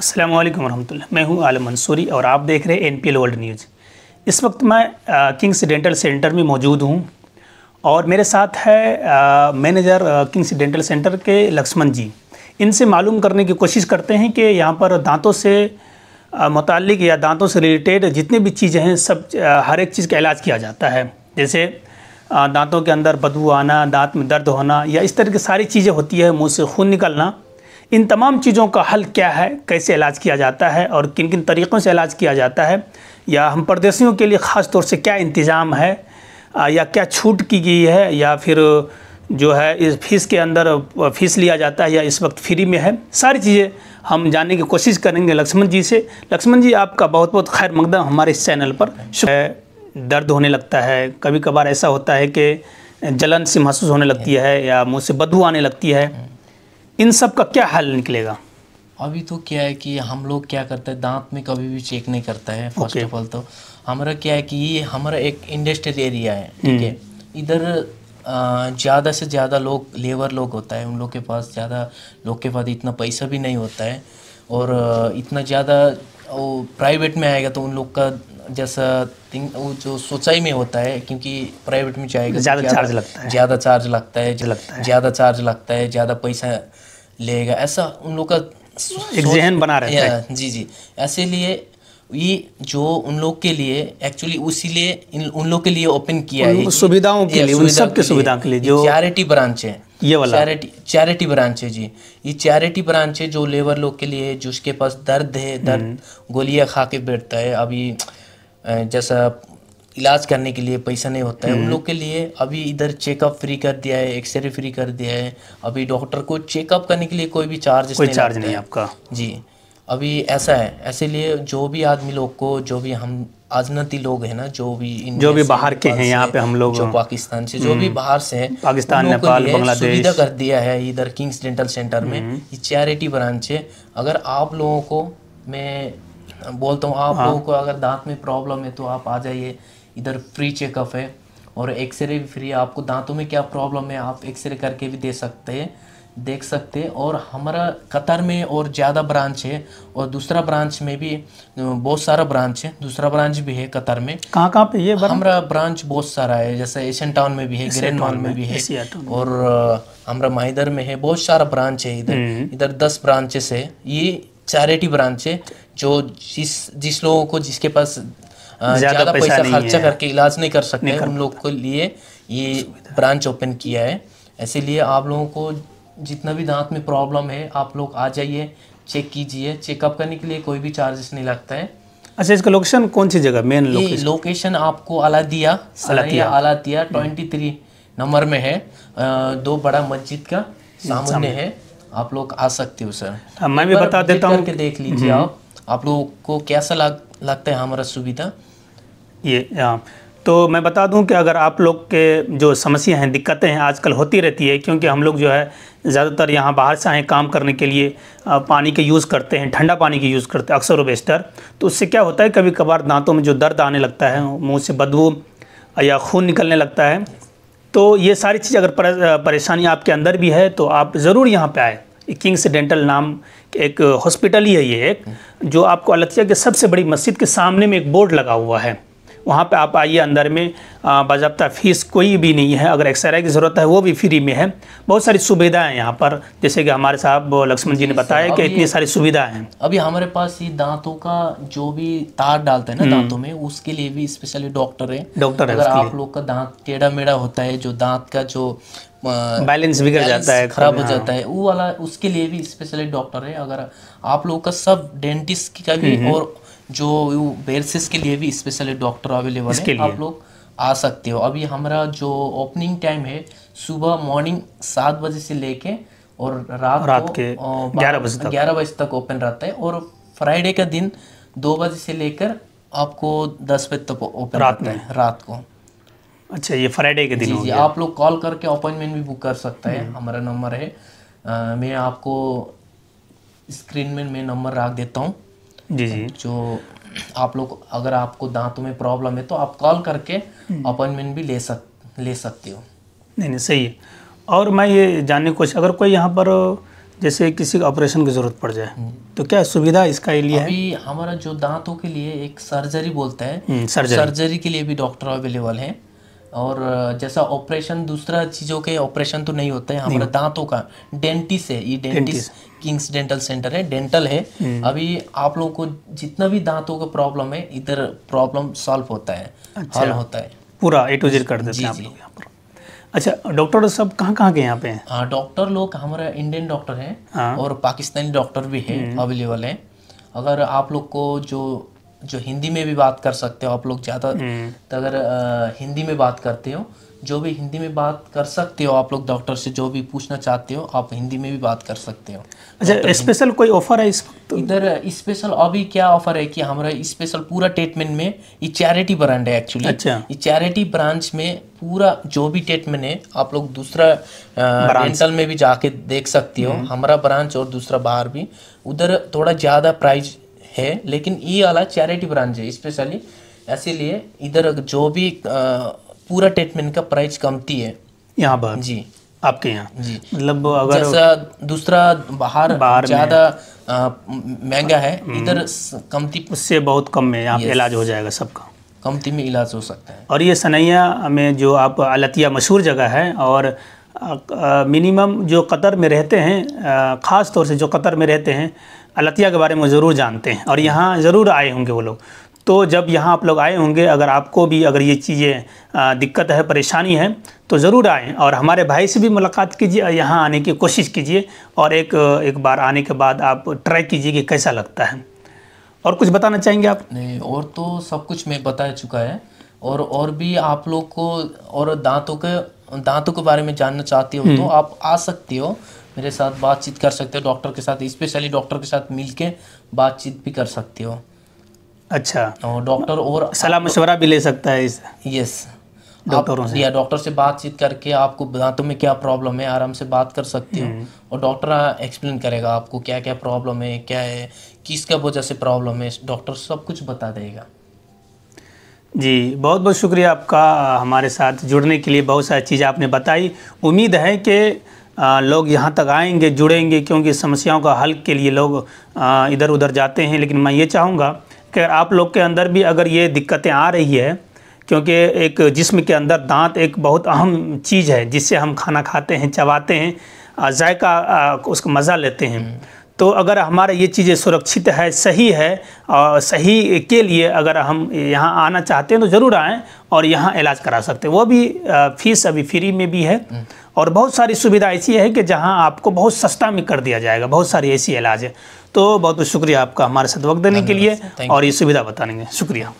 अस्सलाम वालेकुम मैं हूं आलम मंसूरी और आप देख रहे हैं एन वर्ल्ड न्यूज़ इस वक्त मैं किंग्स डेंटल सेंटर में मौजूद हूं और मेरे साथ है मैनेजर किंग्स डेंटल सेंटर के लक्ष्मण जी इनसे मालूम करने की कोशिश करते हैं कि यहाँ पर दांतों से मुतल या दांतों से रिलेटेड जितने भी चीज़ें हैं सब हर एक चीज़ का इलाज किया जाता है जैसे दांतों के अंदर बदबू आना दांत में दर्द होना या इस तरह की सारी चीज़ें होती है मुँह से खून निकलना इन तमाम चीज़ों का हल क्या है कैसे इलाज किया जाता है और किन किन तरीक़ों से इलाज किया जाता है या हम परदेशियों के लिए ख़ास तौर से क्या इंतज़ाम है या क्या छूट की गई है या फिर जो है इस फीस के अंदर फीस लिया जाता है या इस वक्त फ्री में है सारी चीज़ें हम जानने की कोशिश करेंगे लक्ष्मण जी से लक्ष्मण जी आपका बहुत बहुत खैर मकदम हमारे इस चैनल पर दर्द होने लगता है कभी कभार ऐसा होता है कि जलन से महसूस होने लगती है या मुँह से बदबू आने लगती है इन सब का क्या हल निकलेगा अभी तो क्या है कि हम लोग क्या करते हैं दांत में कभी भी चेक नहीं करता है फर्स्ट ऑफ ऑल तो हमारा क्या है कि ये हमारा एक इंडस्ट्रियल एरिया है ठीक hmm. है इधर ज़्यादा से ज़्यादा लोग लेबर लोग होता है उन लोग के पास ज़्यादा लोग के पास इतना पैसा भी नहीं होता है और इतना ज़्यादा वो प्राइवेट में आएगा तो उन लोग का जैसा थिंग वो जो सोचाई में होता है क्योंकि प्राइवेट में जाएगा तो ज़्यादा चार्ज लगता है ज़्यादा चार्ज लगता है ज़्यादा चार्ज लगता है ज़्यादा पैसा लेगा ऐसा उन लोग का एक जहन बना रहता है जी जी ऐसे लिए ये जो उन लोग के लिए एक्चुअली उसी लिए उन लोग के लिए ओपन किया है सुविधाओं के लिए उन सब के सुविधा के लिए जो चैरिटी ब्रांच है ये वाला चैरिटी चैरिटी ब्रांच है जी ये चैरिटी ब्रांच है जो लेबर लोग के लिए जिसके पास दर्द है दर्द हम्म। गोलियां खा के बैठता है अभी जैसा इलाज करने के लिए पैसा नहीं होता है उन हम्म। लोग के लिए अभी इधर चेकअप फ्री कर दिया है एक्सरे फ्री कर दिया है अभी डॉक्टर को चेकअप करने के लिए कोई भी चार्ज कोई नहीं चार्ज नहीं आपका जी अभी ऐसा है ऐसे लिए जो भी आदमी लोग को जो भी हम आजनती लोग हैं ना जो भी जो भी बाहर के हैं यहाँ पे हम लोग जो पाकिस्तान से जो भी हम्म। बाहर से हैं पाकिस्तान नेपाल बांग्लादेश सुविधा कर दिया है इधर किंग्स डेंटल सेंटर में हम्म। ये चैरिटी ब्रांच है अगर आप लोगों को मैं बोलता हूँ आप हाँ। लोगों को अगर दांत में प्रॉब्लम है तो आप आ जाइए इधर फ्री चेकअप है और एक्सरे भी फ्री है आपको दांतों में क्या प्रॉब्लम है आप एक्सरे करके भी दे सकते हैं देख सकते हैं और हमारा कतर में और ज़्यादा ब्रांच है और दूसरा ब्रांच में भी बहुत सारा ब्रांच है दूसरा ब्रांच भी है कतर में कहाँ कहाँ पे ये हमारा ब्रांच बहुत सारा है जैसे एशियन टाउन में भी है ग्रैंड मॉल में भी है और हमारा माइदर में है बहुत सारा ब्रांच है इधर हम्म। इधर दस ब्रांचेस है ये चैरिटी ब्रांच है जो जिस जिस लोगों को जिसके पास ज़्यादा पैसा खर्चा करके इलाज नहीं कर सकते हम लोग के लिए ये ब्रांच ओपन किया है इसीलिए आप लोगों को जितना भी दांत में प्रॉब्लम है आप लोग आ जाइए चेक कीजिए चेकअप करने के लिए कोई भी चार्जेस नहीं लगता है अच्छा इसका लोकेशन कौन सी जगह मेन लोकेशन लोकेशन आपको अलादिया अलादिया अलादिया ट्वेंटी थ्री नंबर में है दो बड़ा मस्जिद का सामने है आप लोग आ सकते हो सर हाँ, मैं भी बता देता हूँ देख लीजिए हम्म। आप आप लोगों को कैसा लग लगता है हमारा सुविधा ये आ, तो मैं बता दूं कि अगर आप लोग के जो समस्या हैं दिक्कतें हैं आजकल होती रहती है क्योंकि हम लोग जो है ज़्यादातर यहाँ बाहर से आए काम करने के लिए पानी के यूज़ करते हैं ठंडा पानी के यूज़ करते हैं अक्सर वेस्टर तो उससे क्या होता है कभी कभार दांतों में जो दर्द आने लगता है मुँह से बदबू या खून निकलने लगता है तो ये सारी चीज़ अगर परेशानी आपके अंदर भी है तो आप ज़रूर यहाँ पर आए किंग्स डेंटल नाम एक हॉस्पिटल ही है ये एक जो आपको अलतिया के सबसे बड़ी मस्जिद के सामने में एक बोर्ड लगा हुआ है वहाँ पे आप आइए अंदर में बाबा फ़ीस कोई भी नहीं है अगर एक्सरे की ज़रूरत है वो भी फ्री में है बहुत सारी सुविधाएँ यहाँ पर जैसे कि हमारे साहब लक्ष्मण जी ने बताया कि इतनी सारी सुविधाएँ हैं अभी हमारे पास ये दांतों का जो भी तार डालते हैं ना हम्म। दांतों में उसके लिए भी स्पेशली डॉक्टर है डॉक्टर अगर आप लोग का दांत टेढ़ा मेढ़ा होता है जो दांत का जो बैलेंस बिगड़ जाता है खराब हो हाँ। जाता है वो वाला उसके लिए भी स्पेशली डॉक्टर है अगर आप लोग का सब डेंटिस्ट का भी हम्म, हम्म। और जो बेरसिस के लिए भी स्पेशली डॉक्टर अवेलेबल है आप लोग आ सकते हो अभी हमारा जो ओपनिंग टाइम है सुबह मॉर्निंग सात बजे से लेके और रात रात के ग्यारह बजे तक ग्यारह बजे तक ओपन रहता है और फ्राइडे का दिन दो बजे से लेकर आपको दस बजे तक ओपन रात में रात को अच्छा ये फ्राइडे के दिन जी, जी आप लोग कॉल करके अपॉइंटमेंट भी बुक कर सकता हम्म। है हमारा नंबर है आ, मैं आपको स्क्रीन में मैं नंबर रख देता हूँ जी जी जो आप लोग अगर आपको दांतों में प्रॉब्लम है तो आप कॉल करके अपॉइंटमेंट हम्म। भी ले सक ले सकते हो नहीं नहीं सही है और मैं ये जानने की कोशिश अगर कोई यहाँ पर जैसे किसी को ऑपरेशन की ज़रूरत पड़ जाए हम्म। तो क्या सुविधा इसका लिए अभी है? हमारा जो दांतों के लिए एक सर्जरी बोलता है सर्जरी सर्जरी के लिए भी डॉक्टर अवेलेबल है और जैसा ऑपरेशन दूसरा चीज़ों के ऑपरेशन तो नहीं होता है हमारा दांतों का डेंटिस है ये डेंटिस किंग्स डेंटल सेंटर है डेंटल है हम्म। अभी आप लोगों को जितना भी दांतों का प्रॉब्लम है इधर प्रॉब्लम सॉल्व होता है अच्छा, हल होता है पूरा ए टू जेड कर देते हैं आप लोग यहाँ पर अच्छा डॉक्टर सब कहाँ कहाँ के यहाँ पे हैं हाँ, डॉक्टर लोग हमारा इंडियन डॉक्टर है हाँ। और पाकिस्तानी डॉक्टर भी है हम्म। अवेलेबल है अगर आप लोग को जो जो हिंदी में भी बात कर सकते हो आप लोग ज़्यादा हम्म। तो अगर हिंदी में बात करते हो जो भी हिंदी में बात कर सकते हो आप लोग डॉक्टर से जो भी पूछना चाहते हो आप हिंदी में भी बात कर सकते हो अच्छा स्पेशल कोई ऑफर है इस वक्त इधर स्पेशल अभी क्या ऑफर है कि हमारा स्पेशल पूरा ट्रीटमेंट में ये चैरिटी ब्रांड है एक्चुअली अच्छा ये चैरिटी ब्रांच में पूरा जो भी ट्रीटमेंट है आप लोग दूसरा डेंटल में भी जाके देख सकते हो हम्म। हमारा ब्रांच और दूसरा बाहर भी उधर थोड़ा ज़्यादा प्राइस है लेकिन ये वाला चैरिटी ब्रांच है स्पेशली इसीलिए इधर जो भी पूरा ट्रीटमेंट का प्राइस कमती है यहाँ पर जी आपके यहाँ जी मतलब अगर जैसा दूसरा बाहर बाहर ज़्यादा महंगा है हम्म। इधर कमती उससे बहुत कम में यहाँ पे इलाज हो जाएगा सबका कमती में इलाज हो सकता है और ये सनैया में जो आप अलतिया मशहूर जगह है और मिनिमम जो कतर में रहते हैं ख़ास तौर से जो कतर में रहते हैं अलतिया के बारे में ज़रूर जानते हैं और यहाँ ज़रूर आए होंगे वो लोग तो जब यहाँ आप लोग आए होंगे अगर आपको भी अगर ये चीज़ें दिक्कत है परेशानी है तो ज़रूर आएँ और हमारे भाई से भी मुलाकात कीजिए यहाँ आने की कोशिश कीजिए और एक एक बार आने के बाद आप ट्राई कीजिए कि कैसा लगता है और कुछ बताना चाहेंगे आप नहीं और तो सब कुछ मैं बता चुका है और और भी आप लोग को और दांतों के दांतों के बारे में जानना चाहते हो तो हम्म। आप आ सकते हो मेरे साथ बातचीत कर सकते हो डॉक्टर के साथ स्पेशली डॉक्टर के साथ मिल के बातचीत भी कर सकते हो अच्छा और डॉक्टर और सलाह मशवरा भी ले सकता है इस यस डॉक्टरों से या डॉक्टर से बातचीत करके आपको दांतों में क्या प्रॉब्लम है आराम से बात कर सकते हो हम्म। और डॉक्टर एक्सप्लेन करेगा आपको क्या क्या प्रॉब्लम है क्या है किसका वजह से प्रॉब्लम है डॉक्टर सब कुछ बता देगा जी बहुत बहुत शुक्रिया आपका हमारे साथ जुड़ने के लिए बहुत सारी चीज़ें आपने बताई उम्मीद है कि लोग यहाँ तक आएंगे जुड़ेंगे क्योंकि समस्याओं का हल के लिए लोग इधर उधर जाते हैं लेकिन मैं ये चाहूँगा कि आप लोग के अंदर भी अगर ये दिक्कतें आ रही है क्योंकि एक जिस्म के अंदर दांत एक बहुत अहम चीज़ है जिससे हम खाना खाते हैं चबाते हैं जायका उसका मज़ा लेते हैं हम्म। तो अगर हमारा ये चीज़ें सुरक्षित है सही है और सही के लिए अगर हम यहाँ आना चाहते हैं तो ज़रूर आएँ और यहाँ इलाज करा सकते हैं वो भी फीस अभी फ्री में भी है हम्म। और बहुत सारी सुविधा ऐसी है कि जहाँ आपको बहुत सस्ता में कर दिया जाएगा बहुत सारी ऐसी इलाज है तो बहुत बहुत शुक्रिया आपका हमारे साथ वक्त देने के लिए और ये सुविधा बताने के शुक्रिया